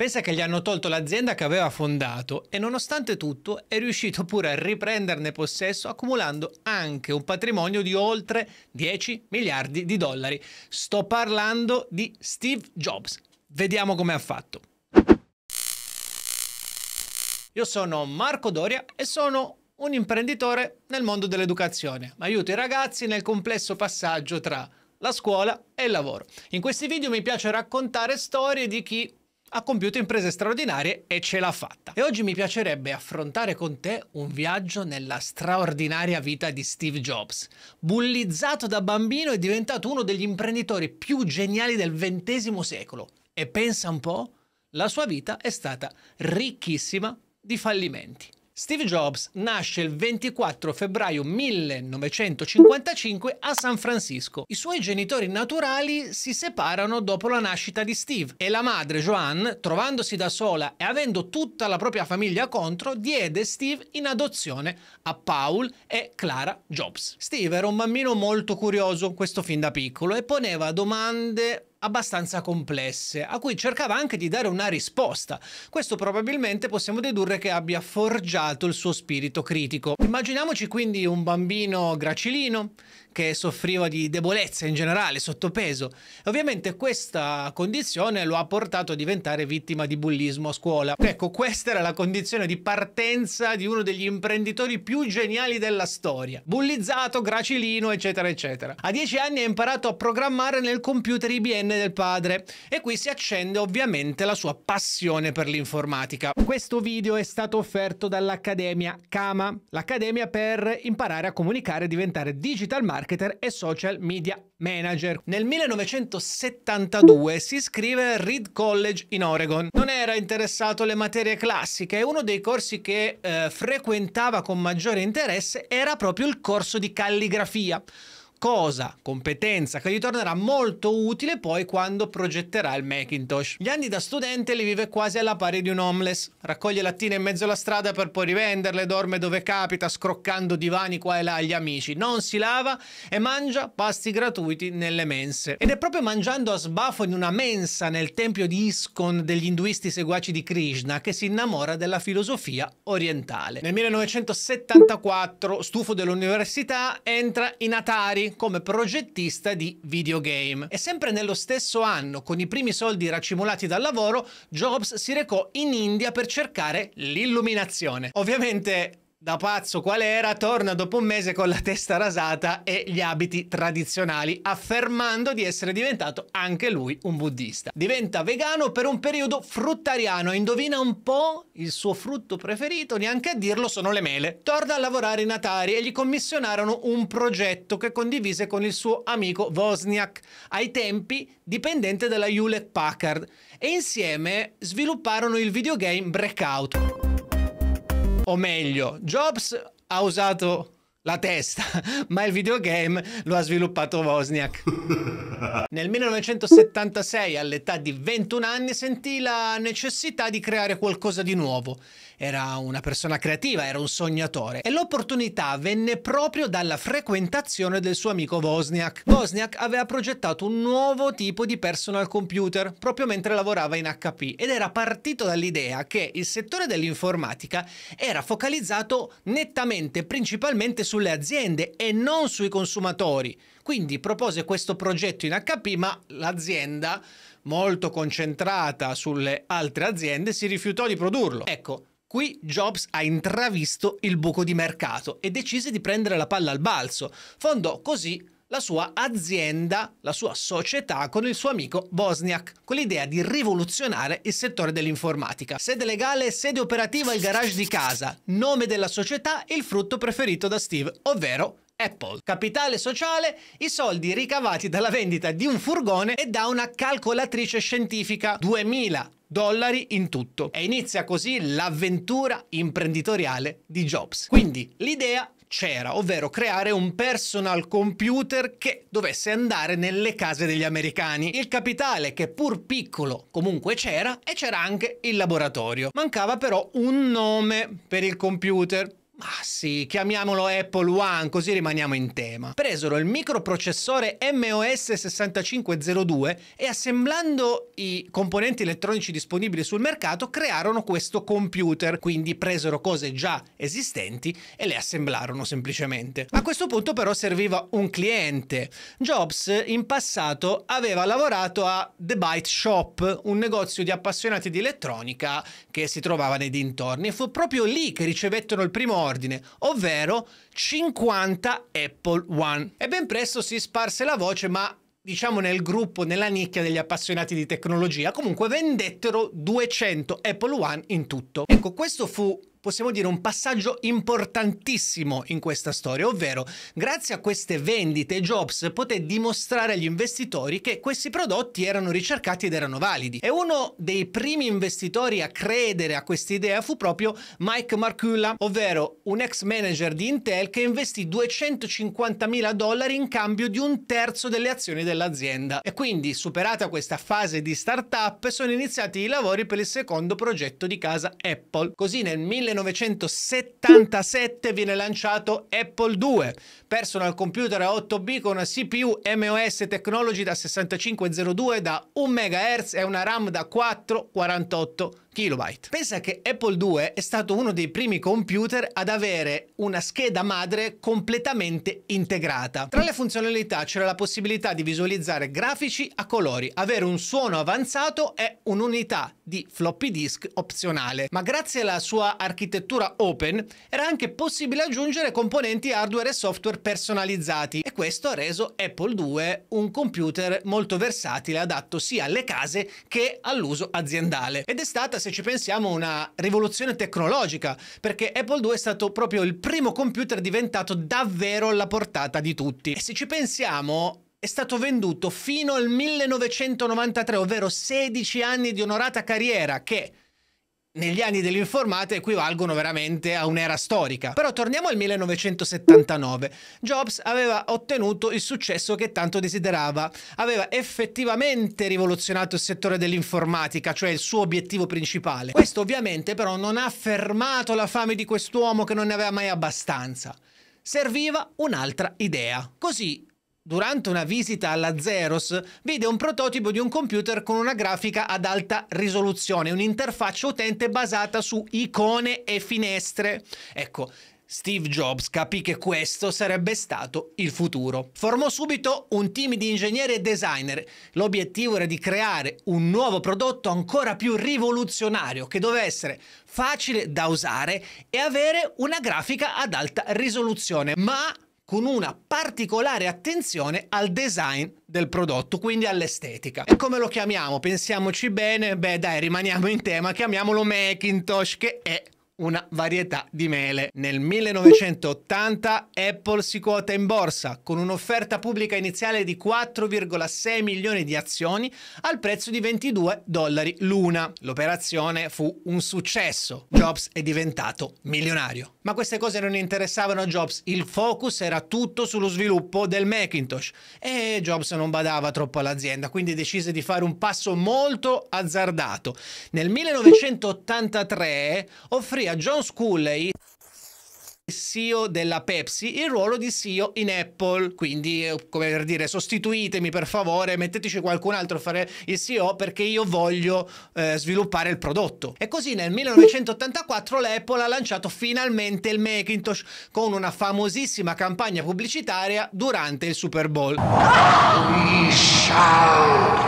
Pensa che gli hanno tolto l'azienda che aveva fondato e nonostante tutto è riuscito pure a riprenderne possesso accumulando anche un patrimonio di oltre 10 miliardi di dollari. Sto parlando di Steve Jobs. Vediamo come ha fatto. Io sono Marco Doria e sono un imprenditore nel mondo dell'educazione. Aiuto i ragazzi nel complesso passaggio tra la scuola e il lavoro. In questi video mi piace raccontare storie di chi ha compiuto imprese straordinarie e ce l'ha fatta. E oggi mi piacerebbe affrontare con te un viaggio nella straordinaria vita di Steve Jobs. Bullizzato da bambino è diventato uno degli imprenditori più geniali del XX secolo. E pensa un po', la sua vita è stata ricchissima di fallimenti. Steve Jobs nasce il 24 febbraio 1955 a San Francisco. I suoi genitori naturali si separano dopo la nascita di Steve e la madre Joanne, trovandosi da sola e avendo tutta la propria famiglia contro, diede Steve in adozione a Paul e Clara Jobs. Steve era un bambino molto curioso, questo fin da piccolo, e poneva domande abbastanza complesse, a cui cercava anche di dare una risposta. Questo probabilmente possiamo dedurre che abbia forgiato il suo spirito critico. Immaginiamoci quindi un bambino gracilino che soffriva di debolezza in generale, sottopeso. E Ovviamente questa condizione lo ha portato a diventare vittima di bullismo a scuola. Ecco, questa era la condizione di partenza di uno degli imprenditori più geniali della storia. Bullizzato, gracilino, eccetera, eccetera. A dieci anni ha imparato a programmare nel computer IBM nonne del padre e qui si accende ovviamente la sua passione per l'informatica. Questo video è stato offerto dall'Accademia Kama, l'Accademia per imparare a comunicare e diventare digital marketer e social media manager. Nel 1972 si iscrive al Reed College in Oregon. Non era interessato alle materie classiche e uno dei corsi che eh, frequentava con maggiore interesse era proprio il corso di calligrafia cosa, competenza che gli tornerà molto utile poi quando progetterà il Macintosh. Gli anni da studente li vive quasi alla pari di un homeless, raccoglie lattine in mezzo alla strada per poi rivenderle, dorme dove capita, scroccando divani qua e là agli amici, non si lava e mangia pasti gratuiti nelle mense. Ed è proprio mangiando a sbafo in una mensa nel tempio di Iskon degli induisti seguaci di Krishna che si innamora della filosofia orientale. Nel 1974, stufo dell'università, entra in Atari come progettista di videogame. E sempre nello stesso anno, con i primi soldi raccimolati dal lavoro, Jobs si recò in India per cercare l'illuminazione. Ovviamente da pazzo qual era, torna dopo un mese con la testa rasata e gli abiti tradizionali, affermando di essere diventato anche lui un buddista. Diventa vegano per un periodo fruttariano, indovina un po' il suo frutto preferito, neanche a dirlo sono le mele. Torna a lavorare in Atari e gli commissionarono un progetto che condivise con il suo amico Wozniak, ai tempi dipendente della Hewlett Packard, e insieme svilupparono il videogame Breakout o meglio, Jobs ha usato la testa, ma il videogame lo ha sviluppato Wozniak. Nel 1976, all'età di 21 anni, sentì la necessità di creare qualcosa di nuovo. Era una persona creativa, era un sognatore e l'opportunità venne proprio dalla frequentazione del suo amico Wozniak. Wozniak aveva progettato un nuovo tipo di personal computer proprio mentre lavorava in HP ed era partito dall'idea che il settore dell'informatica era focalizzato nettamente principalmente su sulle aziende e non sui consumatori. Quindi propose questo progetto in HP, ma l'azienda, molto concentrata sulle altre aziende, si rifiutò di produrlo. Ecco, Qui Jobs ha intravisto il buco di mercato e decise di prendere la palla al balzo. Fondò così la sua azienda, la sua società con il suo amico Bosniak, con l'idea di rivoluzionare il settore dell'informatica. Sede legale, sede operativa, il garage di casa, nome della società e il frutto preferito da Steve, ovvero Apple. Capitale sociale, i soldi ricavati dalla vendita di un furgone e da una calcolatrice scientifica. 2000 dollari in tutto. E inizia così l'avventura imprenditoriale di Jobs. Quindi l'idea c'era, ovvero creare un personal computer che dovesse andare nelle case degli americani. Il capitale, che pur piccolo comunque c'era, e c'era anche il laboratorio. Mancava però un nome per il computer ma ah, sì, chiamiamolo Apple One, così rimaniamo in tema. Presero il microprocessore MOS 6502 e assemblando i componenti elettronici disponibili sul mercato crearono questo computer, quindi presero cose già esistenti e le assemblarono semplicemente. A questo punto però serviva un cliente. Jobs in passato aveva lavorato a The Byte Shop, un negozio di appassionati di elettronica che si trovava nei dintorni e fu proprio lì che ricevettero il primo ordine ordine, ovvero 50 Apple One. E ben presto si sparse la voce, ma diciamo nel gruppo, nella nicchia degli appassionati di tecnologia, comunque vendettero 200 Apple One in tutto. Ecco, questo fu possiamo dire un passaggio importantissimo in questa storia, ovvero grazie a queste vendite Jobs poté dimostrare agli investitori che questi prodotti erano ricercati ed erano validi. E uno dei primi investitori a credere a questa idea fu proprio Mike Marculla, ovvero un ex manager di Intel che investì 250 mila dollari in cambio di un terzo delle azioni dell'azienda. E quindi, superata questa fase di startup, sono iniziati i lavori per il secondo progetto di casa Apple. Così nel 19 1977 viene lanciato Apple II, personal computer a 8B con una CPU MOS Technology da 6502 da 1 MHz e una RAM da 448 MHz kilobyte. Pensa che Apple II è stato uno dei primi computer ad avere una scheda madre completamente integrata. Tra le funzionalità c'era la possibilità di visualizzare grafici a colori, avere un suono avanzato e un'unità di floppy disk opzionale, ma grazie alla sua architettura open era anche possibile aggiungere componenti hardware e software personalizzati e questo ha reso Apple II un computer molto versatile adatto sia alle case che all'uso aziendale ed è stata se ci pensiamo, una rivoluzione tecnologica, perché Apple II è stato proprio il primo computer diventato davvero alla portata di tutti. E se ci pensiamo, è stato venduto fino al 1993, ovvero 16 anni di onorata carriera che negli anni dell'informata equivalgono veramente a un'era storica. Però torniamo al 1979. Jobs aveva ottenuto il successo che tanto desiderava, aveva effettivamente rivoluzionato il settore dell'informatica, cioè il suo obiettivo principale. Questo ovviamente però non ha fermato la fame di quest'uomo che non ne aveva mai abbastanza serviva un'altra idea. Così durante una visita alla Zeros, vide un prototipo di un computer con una grafica ad alta risoluzione, un'interfaccia utente basata su icone e finestre. Ecco, Steve Jobs capì che questo sarebbe stato il futuro. Formò subito un team di ingegneri e designer. L'obiettivo era di creare un nuovo prodotto ancora più rivoluzionario che doveva essere facile da usare e avere una grafica ad alta risoluzione, ma con una particolare attenzione al design del prodotto, quindi all'estetica. E come lo chiamiamo? Pensiamoci bene, beh dai, rimaniamo in tema, chiamiamolo Macintosh che è una varietà di mele. Nel 1980 Apple si quota in borsa con un'offerta pubblica iniziale di 4,6 milioni di azioni al prezzo di 22 dollari l'una. L'operazione fu un successo. Jobs è diventato milionario. Ma queste cose non interessavano a Jobs, il focus era tutto sullo sviluppo del Macintosh e Jobs non badava troppo all'azienda, quindi decise di fare un passo molto azzardato. Nel 1983 offrì a John Sculley CEO della Pepsi il ruolo di CEO in Apple. Quindi, eh, come per dire, sostituitemi per favore, metteteci qualcun altro a fare il CEO perché io voglio eh, sviluppare il prodotto. E così nel 1984 l'Apple ha lanciato finalmente il Macintosh con una famosissima campagna pubblicitaria durante il Super Bowl. We shall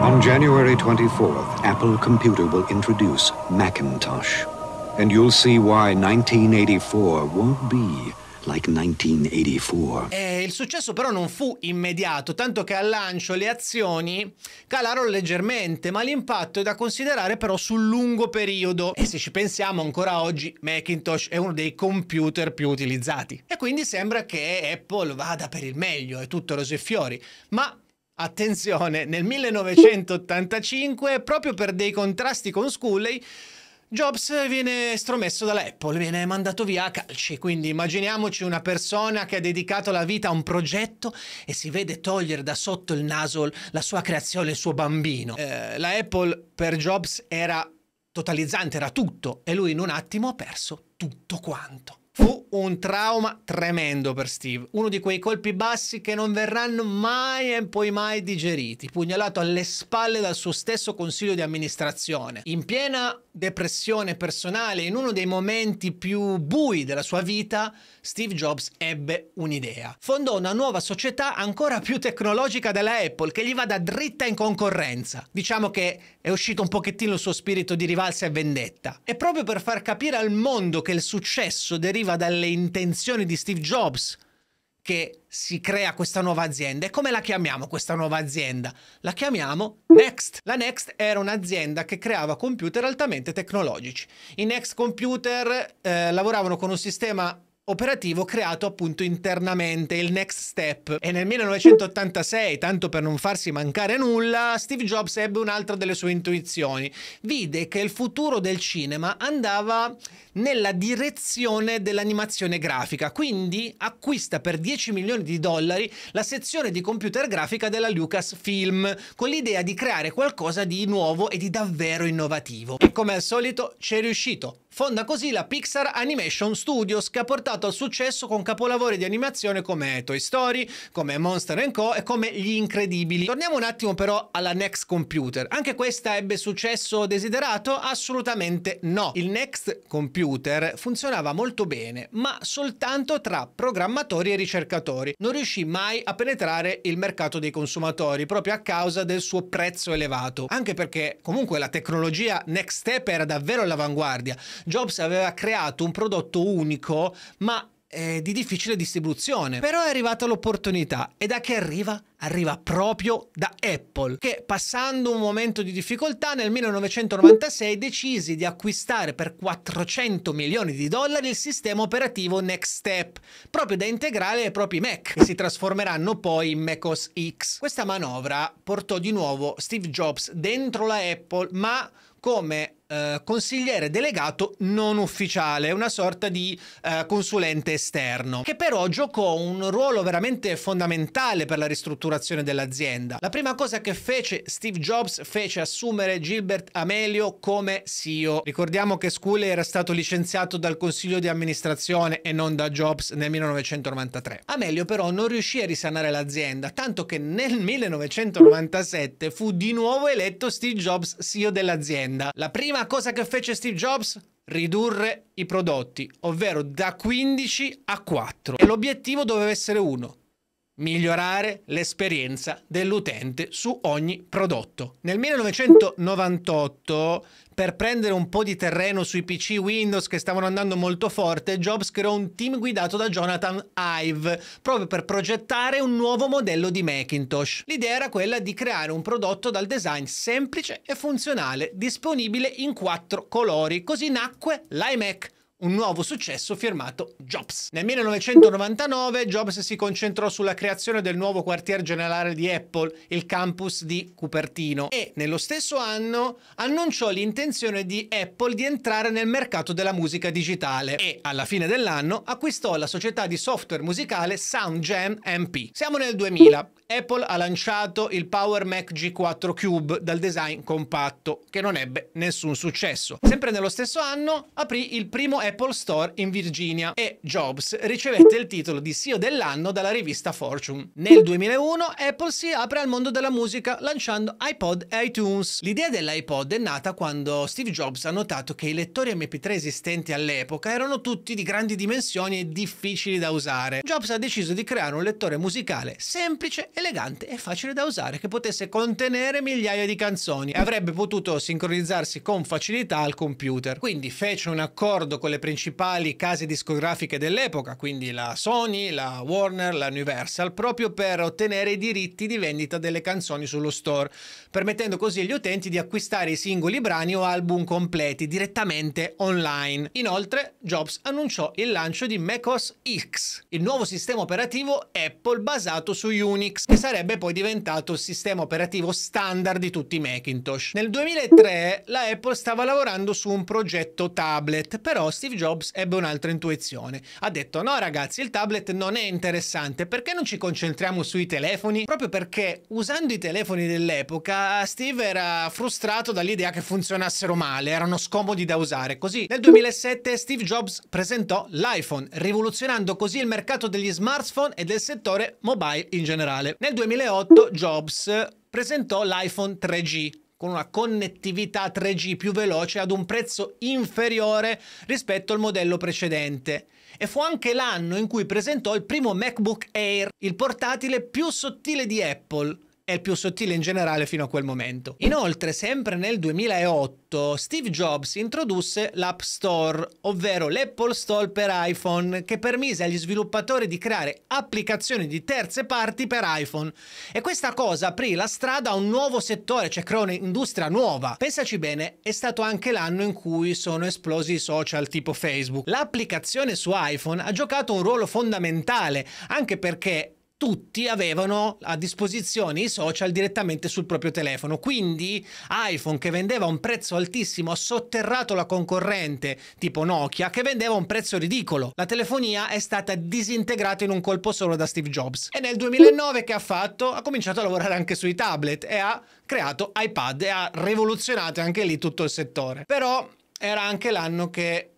On January 24th, Apple computer will introduce Macintosh. And you'll see why 1984 won't be like 1984. Eh, il successo però non fu immediato, tanto che al lancio le azioni calarono leggermente, ma l'impatto è da considerare però sul lungo periodo. E se ci pensiamo ancora oggi, Macintosh è uno dei computer più utilizzati. E quindi sembra che Apple vada per il meglio, è tutto rose e fiori. Ma Attenzione, nel 1985, proprio per dei contrasti con Scully, Jobs viene estromesso dall'Apple, viene mandato via a calci, quindi immaginiamoci una persona che ha dedicato la vita a un progetto e si vede togliere da sotto il naso la sua creazione, il suo bambino. Eh, la Apple per Jobs era totalizzante, era tutto e lui in un attimo ha perso tutto quanto. Fu un trauma tremendo per Steve, uno di quei colpi bassi che non verranno mai e poi mai digeriti, pugnalato alle spalle dal suo stesso consiglio di amministrazione. In piena depressione personale, in uno dei momenti più bui della sua vita, Steve Jobs ebbe un'idea. Fondò una nuova società ancora più tecnologica della Apple che gli vada dritta in concorrenza. Diciamo che è uscito un pochettino il suo spirito di rivalsa e vendetta. E proprio per far capire al mondo che il successo deriva deriva dalle intenzioni di Steve Jobs che si crea questa nuova azienda. E come la chiamiamo questa nuova azienda? La chiamiamo Next. La Next era un'azienda che creava computer altamente tecnologici. I Next Computer eh, lavoravano con un sistema operativo creato appunto internamente, il Next Step. E nel 1986, tanto per non farsi mancare nulla, Steve Jobs ebbe un'altra delle sue intuizioni. Vide che il futuro del cinema andava nella direzione dell'animazione grafica, quindi acquista per 10 milioni di dollari la sezione di computer grafica della Lucasfilm, con l'idea di creare qualcosa di nuovo e di davvero innovativo. E come al solito ci è riuscito Fonda così la Pixar Animation Studios che ha portato al successo con capolavori di animazione come Toy Story, come Monster Co e come Gli Incredibili. Torniamo un attimo però alla Next Computer. Anche questa ebbe successo desiderato? Assolutamente no. Il Next Computer funzionava molto bene, ma soltanto tra programmatori e ricercatori. Non riuscì mai a penetrare il mercato dei consumatori proprio a causa del suo prezzo elevato, anche perché comunque la tecnologia Next Step era davvero all'avanguardia. Jobs aveva creato un prodotto unico, ma eh, di difficile distribuzione. Però è arrivata l'opportunità e da che arriva? Arriva proprio da Apple, che passando un momento di difficoltà nel 1996 decise di acquistare per 400 milioni di dollari il sistema operativo Next Step, proprio da integrare ai propri Mac, che si trasformeranno poi in macOS X. Questa manovra portò di nuovo Steve Jobs dentro la Apple, ma come eh, consigliere delegato non ufficiale, una sorta di eh, consulente esterno, che però giocò un ruolo veramente fondamentale per la ristrutturazione dell'azienda. La prima cosa che fece Steve Jobs fece assumere Gilbert Amelio come CEO. Ricordiamo che Scully era stato licenziato dal consiglio di amministrazione e non da Jobs nel 1993. Amelio però non riuscì a risanare l'azienda, tanto che nel 1997 fu di nuovo eletto Steve Jobs CEO dell'azienda. La prima prima cosa che fece Steve Jobs? Ridurre i prodotti, ovvero da 15 a 4. E l'obiettivo doveva essere uno, migliorare l'esperienza dell'utente su ogni prodotto. Nel 1998, per prendere un po' di terreno sui PC Windows che stavano andando molto forte, Jobs creò un team guidato da Jonathan Ive, proprio per progettare un nuovo modello di Macintosh. L'idea era quella di creare un prodotto dal design semplice e funzionale, disponibile in quattro colori. Così nacque l'iMac un nuovo successo firmato Jobs. Nel 1999 Jobs si concentrò sulla creazione del nuovo quartier generale di Apple, il campus di Cupertino, e nello stesso anno annunciò l'intenzione di Apple di entrare nel mercato della musica digitale e alla fine dell'anno acquistò la società di software musicale SoundJam MP. Siamo nel 2000. Apple ha lanciato il Power Mac G4 Cube dal design compatto, che non ebbe nessun successo. Sempre nello stesso anno aprì il primo Apple Apple Store in Virginia e Jobs ricevette il titolo di CEO dell'anno dalla rivista Fortune. Nel 2001 Apple si apre al mondo della musica lanciando iPod e iTunes. L'idea dell'iPod è nata quando Steve Jobs ha notato che i lettori MP3 esistenti all'epoca erano tutti di grandi dimensioni e difficili da usare. Jobs ha deciso di creare un lettore musicale semplice, elegante e facile da usare che potesse contenere migliaia di canzoni e avrebbe potuto sincronizzarsi con facilità al computer. Quindi fece un accordo con le delle principali case discografiche dell'epoca, quindi la Sony, la Warner, la Universal, proprio per ottenere i diritti di vendita delle canzoni sullo store, permettendo così agli utenti di acquistare i singoli brani o album completi direttamente online. Inoltre, Jobs annunciò il lancio di macOS X, il nuovo sistema operativo Apple basato su Unix, che sarebbe poi diventato il sistema operativo standard di tutti i Macintosh. Nel 2003 la Apple stava lavorando su un progetto tablet, però Steve Steve Jobs ebbe un'altra intuizione. Ha detto no ragazzi il tablet non è interessante, perché non ci concentriamo sui telefoni? Proprio perché usando i telefoni dell'epoca Steve era frustrato dall'idea che funzionassero male, erano scomodi da usare. Così nel 2007 Steve Jobs presentò l'iPhone, rivoluzionando così il mercato degli smartphone e del settore mobile in generale. Nel 2008 Jobs presentò l'iPhone 3G, con una connettività 3G più veloce ad un prezzo inferiore rispetto al modello precedente. E fu anche l'anno in cui presentò il primo MacBook Air, il portatile più sottile di Apple e il più sottile in generale fino a quel momento. Inoltre, sempre nel 2008, Steve Jobs introdusse l'App Store, ovvero l'Apple Store per iPhone, che permise agli sviluppatori di creare applicazioni di terze parti per iPhone. E questa cosa aprì la strada a un nuovo settore, cioè creò un'industria nuova. Pensaci bene, è stato anche l'anno in cui sono esplosi i social tipo Facebook. L'applicazione su iPhone ha giocato un ruolo fondamentale, anche perché tutti avevano a disposizione i social direttamente sul proprio telefono. Quindi iPhone che vendeva a un prezzo altissimo ha sotterrato la concorrente tipo Nokia che vendeva a un prezzo ridicolo. La telefonia è stata disintegrata in un colpo solo da Steve Jobs. E nel 2009 che ha fatto? Ha cominciato a lavorare anche sui tablet e ha creato iPad e ha rivoluzionato anche lì tutto il settore. Però era anche l'anno che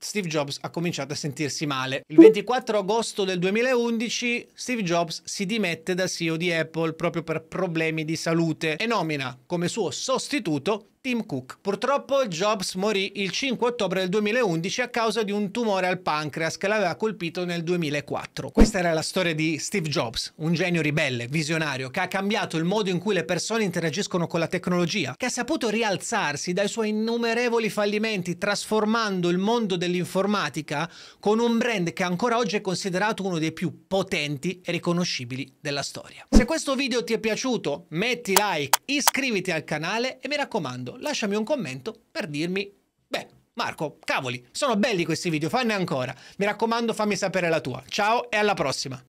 Steve Jobs ha cominciato a sentirsi male. Il 24 agosto del 2011 Steve Jobs si dimette da CEO di Apple proprio per problemi di salute e nomina come suo sostituto Tim Cook. Purtroppo Jobs morì il 5 ottobre del 2011 a causa di un tumore al pancreas che l'aveva colpito nel 2004. Questa era la storia di Steve Jobs, un genio ribelle, visionario, che ha cambiato il modo in cui le persone interagiscono con la tecnologia, che ha saputo rialzarsi dai suoi innumerevoli fallimenti trasformando il mondo dell'informatica con un brand che ancora oggi è considerato uno dei più potenti e riconoscibili della storia. Se questo video ti è piaciuto metti like, iscriviti al canale e mi raccomando guardando, lasciami un commento per dirmi, beh, Marco, cavoli, sono belli questi video, fanne ancora. Mi raccomando, fammi sapere la tua. Ciao e alla prossima.